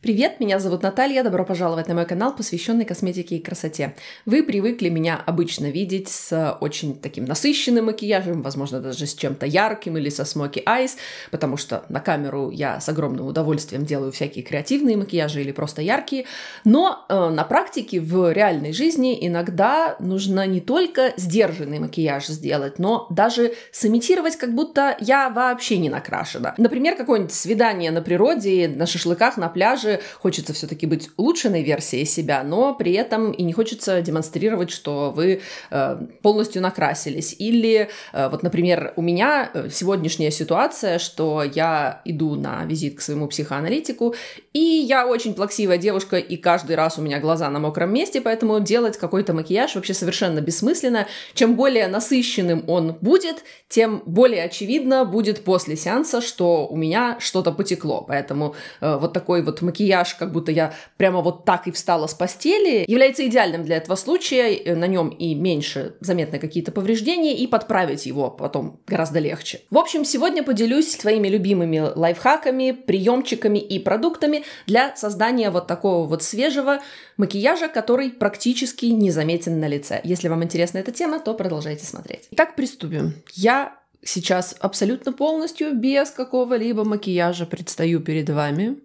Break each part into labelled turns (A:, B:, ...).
A: Привет, меня зовут Наталья, добро пожаловать на мой канал, посвященный косметике и красоте. Вы привыкли меня обычно видеть с очень таким насыщенным макияжем, возможно, даже с чем-то ярким или со смоки айс, потому что на камеру я с огромным удовольствием делаю всякие креативные макияжи или просто яркие, но э, на практике в реальной жизни иногда нужно не только сдержанный макияж сделать, но даже сымитировать, как будто я вообще не накрашена. Например, какое-нибудь свидание на природе, на шашлыках, на пляже, продажи, хочется все-таки быть улучшенной версией себя, но при этом и не хочется демонстрировать, что вы э, полностью накрасились. Или э, вот, например, у меня э, сегодняшняя ситуация, что я иду на визит к своему психоаналитику, и я очень плаксивая девушка, и каждый раз у меня глаза на мокром месте, поэтому делать какой-то макияж вообще совершенно бессмысленно. Чем более насыщенным он будет, тем более очевидно будет после сеанса, что у меня что-то потекло. Поэтому э, вот такой вот макияж макияж, как будто я прямо вот так и встала с постели, является идеальным для этого случая. Э, на нем и меньше заметны какие-то повреждения, и подправить его потом гораздо легче. В общем, сегодня поделюсь своими любимыми лайфхаками, приемчиками и продуктами для создания вот такого вот свежего макияжа, который практически незаметен на лице. Если вам интересна эта тема, то продолжайте смотреть. Итак, приступим. Я сейчас абсолютно полностью без какого-либо макияжа предстаю перед вами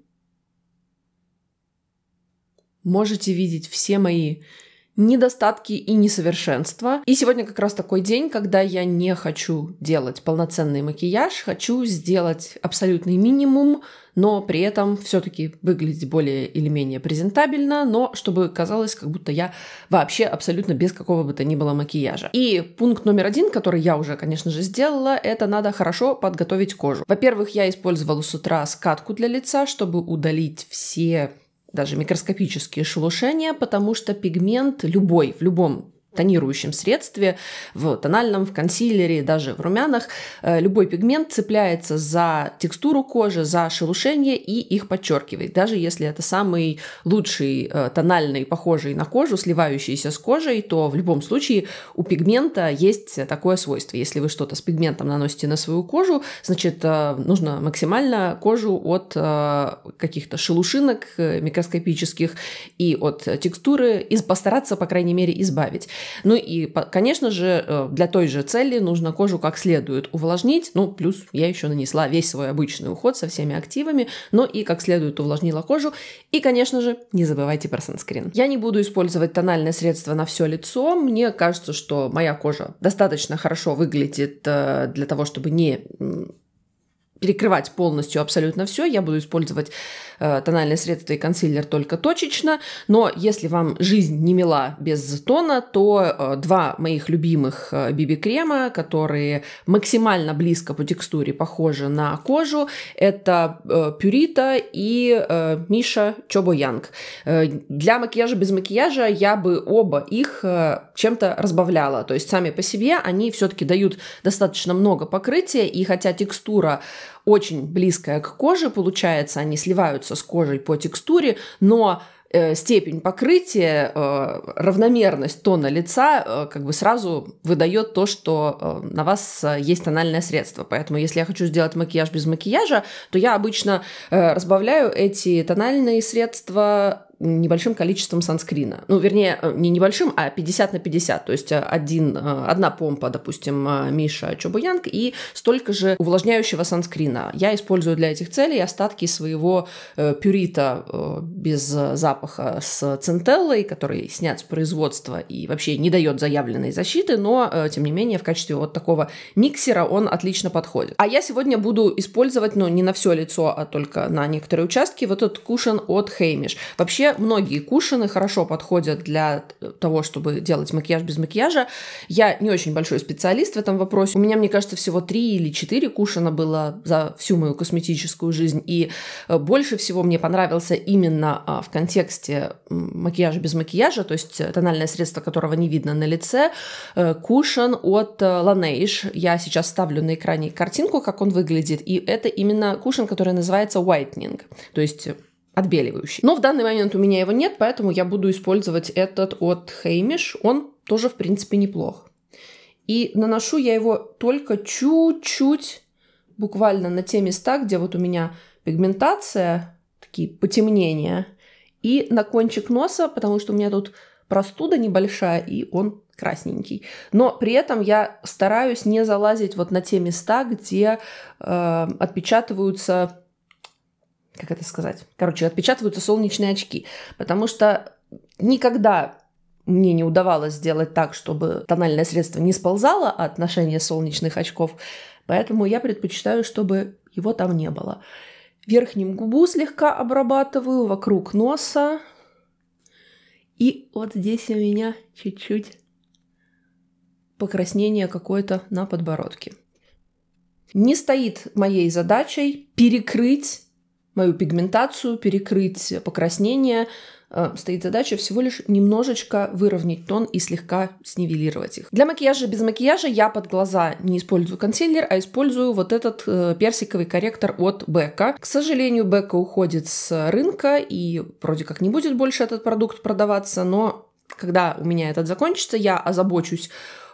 A: можете видеть все мои недостатки и несовершенства. И сегодня как раз такой день, когда я не хочу делать полноценный макияж, хочу сделать абсолютный минимум, но при этом все-таки выглядеть более или менее презентабельно, но чтобы казалось, как будто я вообще абсолютно без какого бы то ни было макияжа. И пункт номер один, который я уже, конечно же, сделала, это надо хорошо подготовить кожу. Во-первых, я использовала с утра скатку для лица, чтобы удалить все даже микроскопические шелушения, потому что пигмент любой, в любом тонирующем средстве, в тональном, в консилере, даже в румянах, э, любой пигмент цепляется за текстуру кожи, за шелушение и их подчеркивает. Даже если это самый лучший э, тональный, похожий на кожу, сливающийся с кожей, то в любом случае у пигмента есть такое свойство. Если вы что-то с пигментом наносите на свою кожу, значит, э, нужно максимально кожу от каких-то шелушинок микроскопических и от текстуры постараться, по крайней мере, избавить. Ну и, конечно же, э, для той же цели нужно кожу как следует увлажнить. Ну, плюс я еще нанесла весь свой обычный уход со всеми активами, но и как следует увлажнила кожу. И, конечно же, не забывайте про санскрин. Я не буду использовать тональное средство на все лицо. Мне кажется, что моя кожа достаточно хорошо выглядит э, для того, чтобы не перекрывать полностью абсолютно все. Я буду использовать э, тональные средства и консилер только точечно. Но если вам жизнь не мила без тона, то э, два моих любимых э, биби-крема, которые максимально близко по текстуре похожи на кожу, это э, Пюрита и э, Миша Чобоянг. Э, для макияжа без макияжа я бы оба их э, чем-то разбавляла. То есть сами по себе они все-таки дают достаточно много покрытия, и хотя текстура э, очень близкая к коже, получается, они сливаются с кожей по текстуре, но э, степень покрытия, э, равномерность тона лица э, как бы сразу выдает то, что на вас есть тональное средство. Поэтому если я хочу сделать макияж без макияжа, то я обычно разбавляю эти тональные средства небольшим количеством санскрина. Ну, вернее, э, не небольшим, а 50 на 50. То есть э, один, э, одна помпа, допустим, Миша Чобуянг и столько же увлажняющего санскрина. Я использую для этих целей остатки своего пюрита без запаха с центеллой, который снят с производства и вообще не дает заявленной защиты, но, тем не менее, в качестве вот такого миксера он отлично подходит. А я сегодня буду использовать, ну, не на все лицо, а только на некоторые участки, вот этот кушен от Хеймиш. Вообще вообще многие кушаны хорошо подходят для того, чтобы делать макияж без макияжа. Я не очень большой специалист в этом вопросе. У меня, мне кажется, всего три или четыре кушана было за всю мою косметическую жизнь. И э, больше всего мне понравился именно а, в контексте макияжа без макияжа, то есть э, тональное средство, которого не видно на лице, э, кушан от Laneige. Я сейчас ставлю на экране картинку, как он выглядит. И это именно кушан, который называется whitening, то есть отбеливающий. Но в данный момент у меня его нет, поэтому я буду использовать этот от Хеймиш. Он тоже, в принципе, неплох. И наношу я его только чуть-чуть, буквально на те места, где вот у меня пигментация, такие потемнения, и на кончик носа, потому что у меня тут простуда небольшая, и он красненький. Но при этом я стараюсь не залазить вот на те места, где э, отпечатываются как это сказать? Короче, отпечатываются солнечные очки, потому что никогда мне не удавалось сделать так, чтобы тональное средство не сползало от ношения солнечных очков, поэтому я предпочитаю, чтобы его там не было. Верхним губу слегка обрабатываю вокруг носа. И вот здесь у меня чуть-чуть покраснение какое-то на подбородке. Не стоит моей задачей перекрыть мою пигментацию, перекрыть покраснение, э, стоит задача всего лишь немножечко выровнять тон и слегка снивелировать их. Для макияжа без макияжа я под глаза не использую консилер, а использую вот этот э, персиковый корректор от Бека. К сожалению, Бека уходит с рынка, и вроде как не будет больше этот продукт продаваться, но когда у меня этот закончится, я озабочусь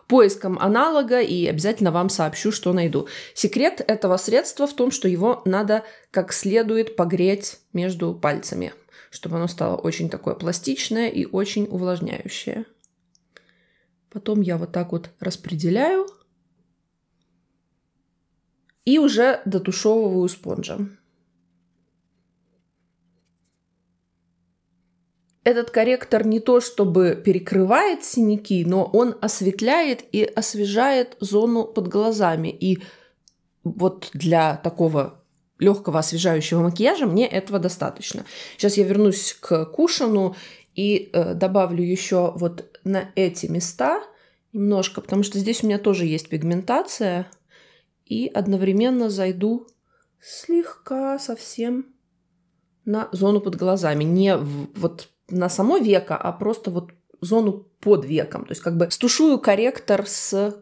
A: поиском аналога и обязательно вам сообщу, что найду. Секрет этого средства в том, что его надо как следует погреть между пальцами, чтобы оно стало очень такое пластичное и очень увлажняющее. Потом я вот так вот распределяю и уже дотушевываю спонжем. Этот корректор не то чтобы перекрывает синяки, но он осветляет и освежает зону под глазами. И вот для такого легкого освежающего макияжа мне этого достаточно. Сейчас я вернусь к кушану и э, добавлю еще вот на эти места немножко, потому что здесь у меня тоже есть пигментация. И одновременно зайду слегка совсем на зону под глазами. Не в, вот на само веко, а просто вот зону под веком. То есть как бы стушую корректор с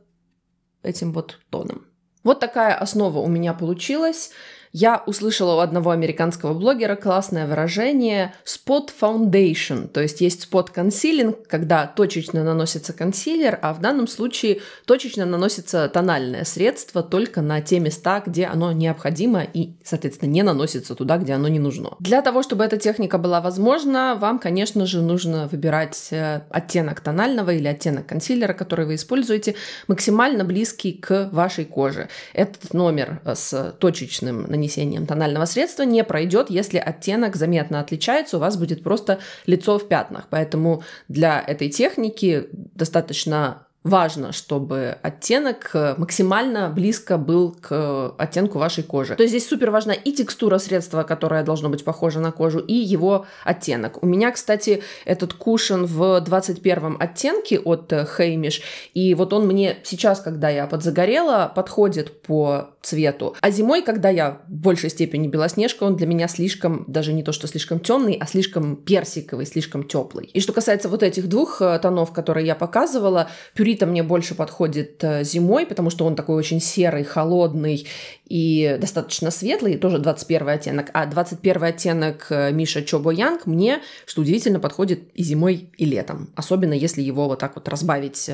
A: этим вот тоном. Вот такая основа у меня получилась. Я услышала у одного американского блогера классное выражение spot foundation, то есть есть spot concealing, когда точечно наносится консилер, а в данном случае точечно наносится тональное средство только на те места, где оно необходимо и, соответственно, не наносится туда, где оно не нужно. Для того, чтобы эта техника была возможна, вам, конечно же, нужно выбирать э, оттенок тонального или оттенок консилера, который вы используете, максимально близкий к вашей коже. Этот номер э, с точечным нанесением нанесением тонального средства не пройдет, если оттенок заметно отличается, у вас будет просто лицо в пятнах. Поэтому для этой техники достаточно важно, чтобы оттенок э, максимально близко был к э, оттенку вашей кожи. То есть здесь супер важна и текстура средства, которое должно быть похоже на кожу, и его оттенок. У меня, кстати, этот кушен в 21 оттенке от Хеймиш, э, и вот он мне сейчас, когда я подзагорела, подходит по цвету. А зимой, когда я в большей степени белоснежка, он для меня слишком, даже не то что слишком темный, а слишком персиковый, слишком теплый. И что касается вот этих двух э, тонов, которые я показывала, пюрита мне больше подходит э, зимой, потому что он такой очень серый, холодный и достаточно светлый, тоже 21 оттенок. А 21 оттенок э, Миша Чобо Янг мне, что удивительно, подходит и зимой, и летом. Особенно если его вот так вот разбавить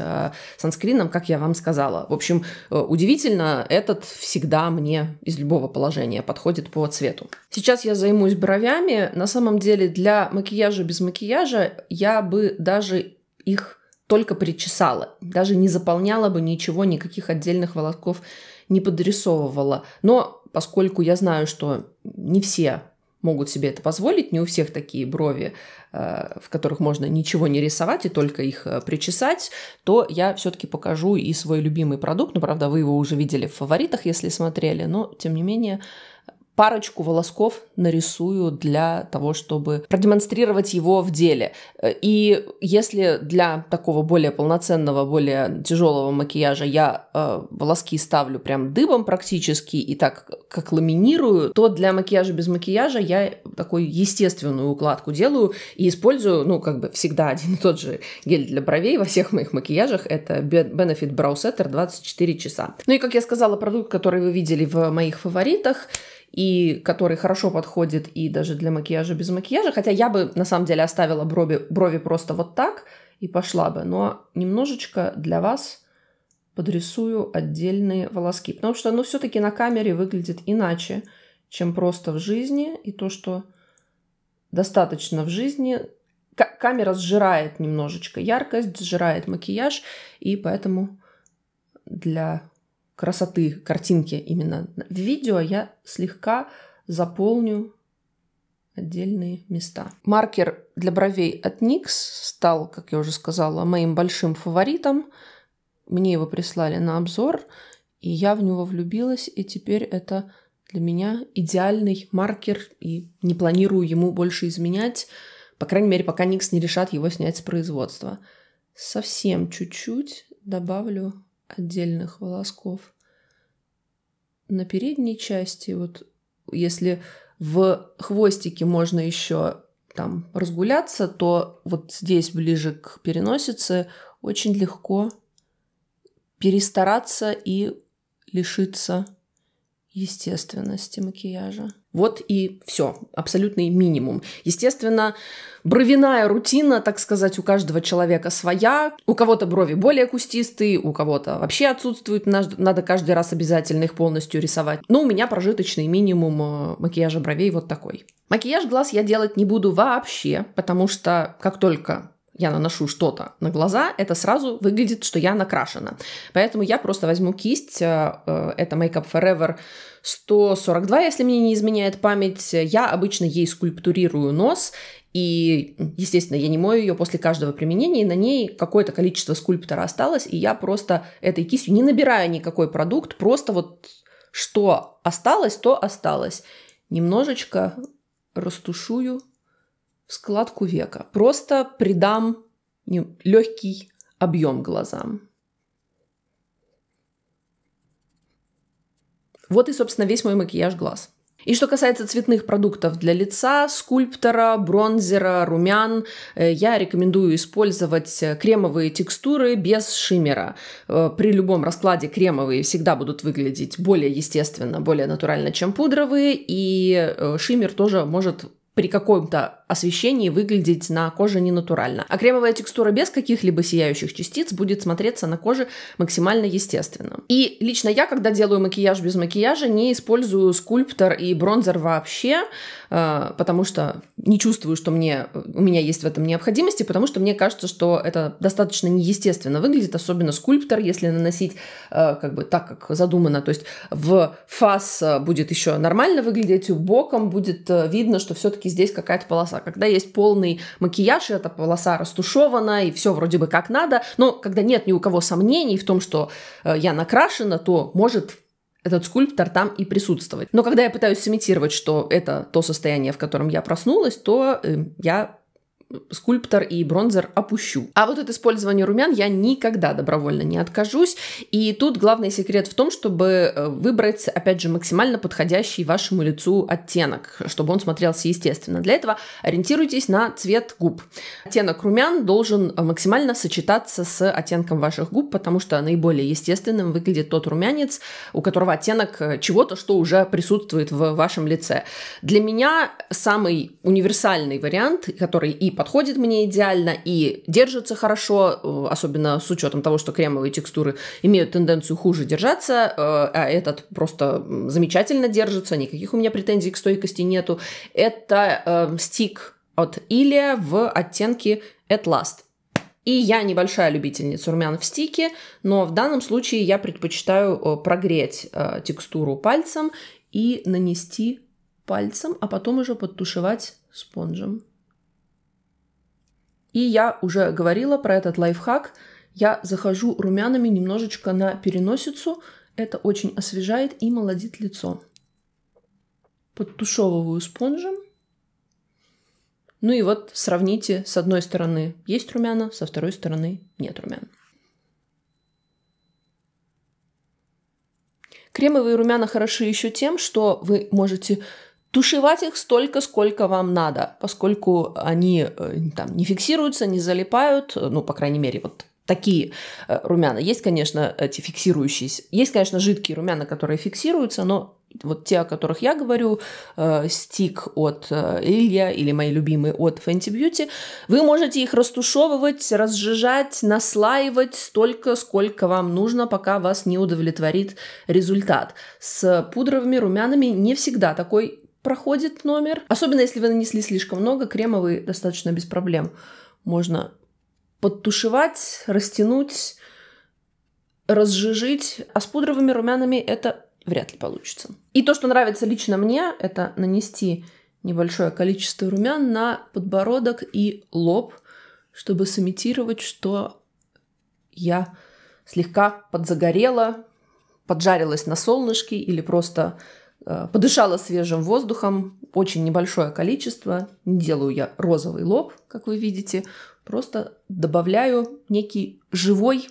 A: санскрином, как я вам сказала. В общем, удивительно, этот всегда всегда мне из любого положения подходит по цвету. Сейчас я займусь бровями. На самом деле для макияжа без макияжа я бы даже их только причесала, даже не заполняла бы ничего, никаких отдельных волосков не подрисовывала. Но поскольку я знаю, что не все могут себе это позволить. Не у всех такие брови, э, в которых можно ничего не рисовать и только их э, причесать, то я все-таки покажу и свой любимый продукт. Ну, правда, вы его уже видели в фаворитах, если смотрели, но тем не менее парочку волосков нарисую для того, чтобы продемонстрировать его в деле. Э, и если для такого более полноценного, более тяжелого макияжа я э, волоски ставлю прям дыбом практически и так как ламинирую, то для макияжа без макияжа я такую естественную укладку делаю и использую, ну, как бы всегда один и тот же гель для бровей во всех моих макияжах. Это Benefit Brow Setter 24 часа. Ну и, как я сказала, продукт, который вы видели в моих фаворитах – и который хорошо подходит и даже для макияжа без макияжа. Хотя я бы на самом деле оставила брови, брови просто вот так и пошла бы. Но немножечко для вас подрисую отдельные волоски. Потому что, ну, все-таки на камере выглядит иначе, чем просто в жизни. И то, что достаточно в жизни, к- камера сжирает немножечко яркость, сжирает макияж. И поэтому для красоты, картинки именно. В видео я слегка заполню отдельные места. Маркер для бровей от NYX стал, как я уже сказала, моим большим фаворитом. Мне его прислали на обзор, и я в него влюбилась, и теперь это для меня идеальный маркер, и не планирую ему больше изменять, по крайней мере, пока NYX не решат его снять с производства. Совсем чуть-чуть добавлю отдельных волосков. На передней части, вот если в хвостике можно еще там разгуляться, то вот здесь ближе к переносице очень легко перестараться и лишиться естественности макияжа. Вот и все, абсолютный минимум. Естественно, бровяная рутина, так сказать, у каждого человека своя. У кого-то брови более кустистые, у кого-то вообще отсутствуют, надо каждый раз обязательно их полностью рисовать. Но у меня прожиточный минимум э, макияжа бровей вот такой. Макияж глаз я делать не буду вообще, потому что как только я наношу что-то на глаза, это сразу выглядит, что я накрашена. Поэтому я просто возьму кисть, э, э, это Makeup Forever 142, если мне не изменяет память. Я обычно ей скульптурирую нос, и, естественно, я не мою ее после каждого применения, и на ней какое-то количество скульптора осталось, и я просто этой кистью, не набирая никакой продукт, просто вот что осталось, то осталось. Немножечко растушую складку века. Просто придам легкий объем глазам. Вот и, собственно, весь мой макияж глаз. И что касается цветных продуктов для лица, скульптора, бронзера, румян, э, я рекомендую использовать э, кремовые текстуры без шиммера. Э, при любом раскладе кремовые всегда будут выглядеть более естественно, более натурально, чем пудровые, и шиммер тоже может при каком-то освещении выглядеть на коже ненатурально. А кремовая текстура без каких-либо сияющих частиц будет смотреться на коже максимально естественно. И лично я, когда делаю макияж без макияжа, не использую скульптор и бронзер вообще, э, потому что не чувствую, что мне, э, у меня есть в этом необходимости, потому что мне кажется, что это достаточно неестественно выглядит, особенно скульптор, если наносить э, как бы так, как задумано. То есть в фас будет еще нормально выглядеть, боком будет видно, что все-таки здесь какая-то полоса когда есть полный макияж, и эта полоса растушевана, и все вроде бы как надо, но когда нет ни у кого сомнений в том, что э, я накрашена, то может этот скульптор там и присутствовать. Но когда я пытаюсь сымитировать, что это то состояние, в котором я проснулась, то э, я скульптор и бронзер опущу. А вот от использования румян я никогда добровольно не откажусь. И тут главный секрет в том, чтобы э, выбрать, опять же, максимально подходящий вашему лицу оттенок, чтобы он смотрелся естественно. Для этого ориентируйтесь на цвет губ. Оттенок румян должен максимально сочетаться с оттенком ваших губ, потому что наиболее естественным выглядит тот румянец, у которого оттенок э, чего-то, что уже присутствует в вашем лице. Для меня самый универсальный вариант, который и по подходит мне идеально и держится хорошо, э, особенно с учетом того, что кремовые текстуры имеют тенденцию хуже держаться, э, а этот просто замечательно держится, никаких у меня претензий к стойкости нету. Это э, стик от Илия в оттенке At Last. И я небольшая любительница румян в стике, но в данном случае я предпочитаю прогреть текстуру пальцем и нанести пальцем, а потом уже подтушевать спонжем. И я уже говорила про этот лайфхак. Я захожу румянами немножечко на переносицу. Это очень освежает и молодит лицо. Подтушевываю спонжем. Ну и вот сравните, с одной стороны есть румяна, со второй стороны нет румян. Кремовые румяна хороши еще тем, что вы можете Тушевать их столько, сколько вам надо, поскольку они э, там не фиксируются, не залипают, э, ну, по крайней мере, вот такие э, румяна. Есть, конечно, эти фиксирующиеся. Есть, конечно, жидкие румяна, которые фиксируются, но вот те, о которых я говорю, э, стик от э, Илья или мои любимые от Fenty Beauty, вы можете их растушевывать, разжижать, наслаивать столько, сколько вам нужно, пока вас не удовлетворит результат. С пудровыми румянами не всегда такой проходит номер. Особенно если вы нанесли слишком много, кремовый достаточно без проблем. Можно подтушевать, растянуть, разжижить. А с пудровыми румянами это вряд ли получится. И то, что нравится лично мне, это нанести небольшое количество румян на подбородок и лоб, чтобы сымитировать, что я слегка подзагорела, поджарилась на солнышке или просто Э, подышала свежим воздухом, очень небольшое количество. делаю я розовый лоб, как вы видите. Просто добавляю некий живой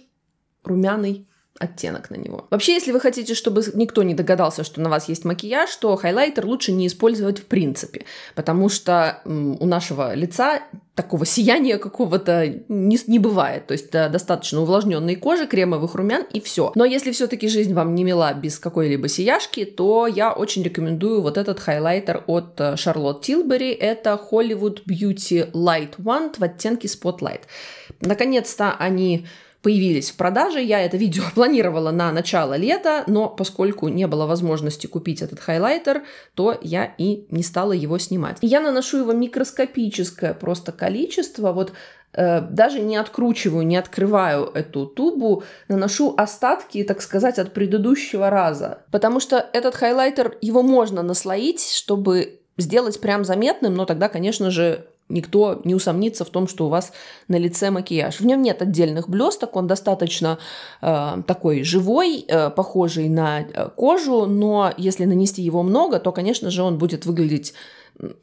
A: румяный оттенок на него. Вообще, если вы хотите, чтобы никто не догадался, что на вас есть макияж, то хайлайтер лучше не использовать в принципе, потому что у нашего лица такого сияния какого-то не, не бывает. То есть достаточно увлажненной кожи, кремовых румян и все. Но если все-таки жизнь вам не мила без какой-либо сияшки, то я очень рекомендую вот этот хайлайтер от Шарлотт э, Тилбери. Это Hollywood Beauty Light Wand в оттенке Spotlight. Наконец-то они появились в продаже. Я это видео планировала на начало лета, но поскольку не было возможности купить этот хайлайтер, то я и не стала его снимать. Я наношу его микроскопическое просто количество. Вот э, даже не откручиваю, не открываю эту тубу, наношу остатки, так сказать, от предыдущего раза. Потому что этот хайлайтер, его можно наслоить, чтобы сделать прям заметным, но тогда, конечно же, никто не усомнится в том, что у вас на лице макияж. В нем нет отдельных блесток, он достаточно э, такой живой, э, похожий на э, кожу, но если нанести его много, то, конечно же, он будет выглядеть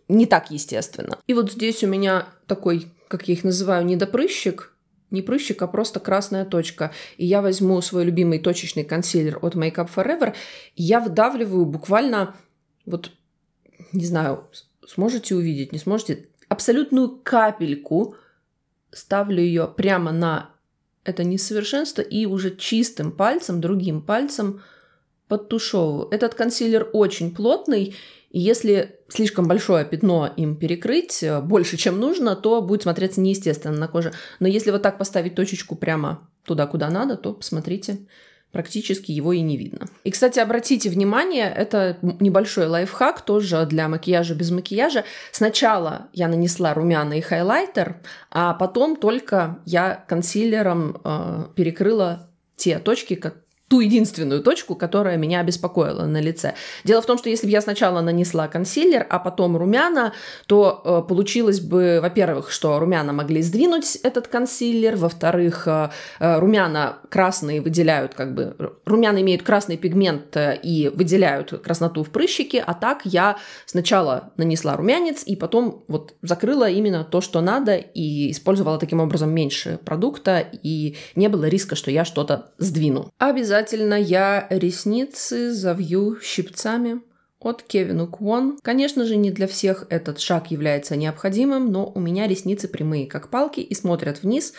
A: не так естественно. И вот здесь у меня такой, как я их называю, недопрыщик, не прыщик, а просто красная точка. И я возьму свой любимый точечный консилер от Make Up Forever, и я выдавливаю буквально, вот, не знаю, сможете увидеть, не сможете, абсолютную капельку, ставлю ее прямо на это несовершенство и уже чистым пальцем, другим пальцем подтушевываю. Этот консилер очень плотный, и если слишком большое пятно им перекрыть, э, больше, чем нужно, то будет смотреться неестественно на коже. Но если вот так поставить точечку прямо туда, куда надо, то посмотрите, практически его и не видно. И, кстати, обратите внимание, это небольшой лайфхак тоже для макияжа без макияжа. Сначала я нанесла румяна и хайлайтер, а потом только я консилером э, перекрыла те точки, которые ту единственную точку, которая меня беспокоила на лице. Дело в том, что если бы я сначала нанесла консилер, а потом румяна, то э, получилось бы, во-первых, что румяна могли сдвинуть этот консилер, во-вторых, э, э румяна красные выделяют, как бы, румяна имеют красный пигмент э, и выделяют красноту в прыщике, а так я сначала нанесла румянец и потом вот закрыла именно то, что надо, и использовала таким образом меньше продукта, и не было риска, что я что-то сдвину. Обязательно Обязательно я ресницы завью щипцами от Кевину Квон. Конечно же, не для всех этот шаг является необходимым, но у меня ресницы прямые, как палки, и смотрят вниз,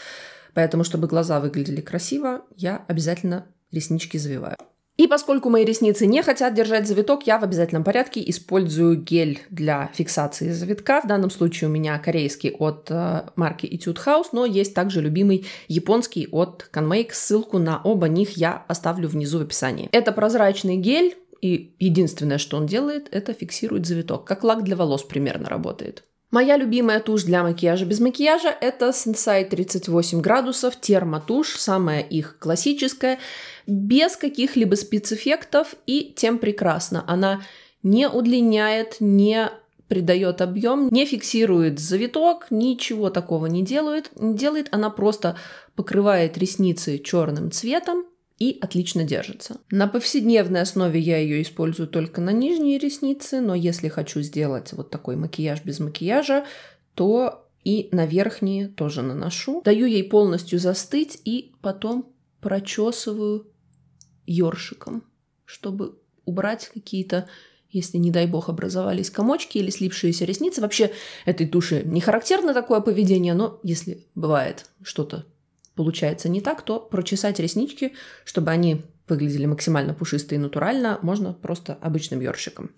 A: поэтому, чтобы глаза выглядели красиво, я обязательно реснички завиваю. И поскольку мои ресницы не хотят держать завиток, я в обязательном порядке использую гель для фиксации завитка. В данном случае у меня корейский от э, марки Etude House, но есть также любимый японский от CanMake. Ссылку на оба них я оставлю внизу в описании. Это прозрачный гель, и единственное, что он делает, это фиксирует завиток. Как лак для волос примерно работает. Моя любимая тушь для макияжа без макияжа – это Sensai 38 градусов термотушь, самая их классическая, без каких-либо спецэффектов и тем прекрасно. Она не удлиняет, не придает объем, не фиксирует завиток, ничего такого не делает. Не делает, она просто покрывает ресницы черным цветом и отлично держится. На повседневной основе я ее использую только на нижние ресницы, но если хочу сделать вот такой макияж без макияжа, то и на верхние тоже наношу. Даю ей полностью застыть и потом прочесываю ёршиком, чтобы убрать какие-то если, не дай бог, образовались комочки или слипшиеся ресницы. Вообще этой туши не характерно такое поведение, но если бывает что-то получается не так, то прочесать реснички, чтобы они выглядели максимально пушистые и натурально, можно просто обычным ёршиком.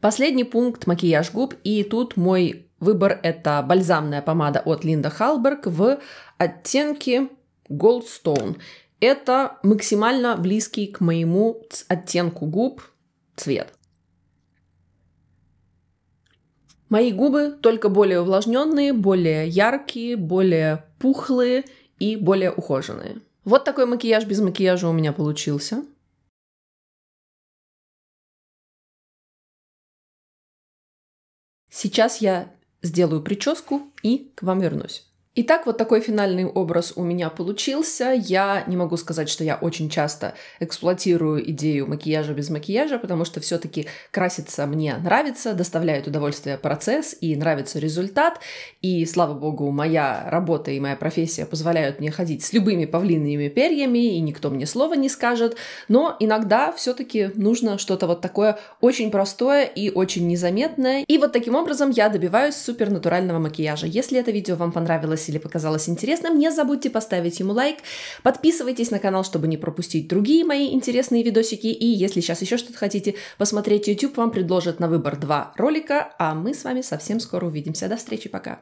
A: Последний пункт – макияж губ, и тут мой выбор – это бальзамная помада от Линда Халберг в оттенке Goldstone. Это максимально близкий к моему оттенку губ цвет. Мои губы только более увлажненные, более яркие, более пухлые – и более ухоженные. Вот такой макияж без макияжа у меня получился. Сейчас я сделаю прическу и к вам вернусь. Итак, вот такой финальный образ у меня получился. Я не могу сказать, что я очень часто эксплуатирую идею макияжа без макияжа, потому что все-таки краситься мне нравится, доставляет удовольствие процесс и нравится результат. И, слава богу, моя работа и моя профессия позволяют мне ходить с любыми павлиными перьями, и никто мне слова не скажет. Но иногда все-таки нужно что-то вот такое очень простое и очень незаметное. И вот таким образом я добиваюсь супернатурального макияжа. Если это видео вам понравилось, или показалось интересным, не забудьте поставить ему лайк. Подписывайтесь на канал, чтобы не пропустить другие мои интересные видосики. И если сейчас еще что-то хотите посмотреть, YouTube вам предложит на выбор два ролика. А мы с вами совсем скоро увидимся. До встречи, пока!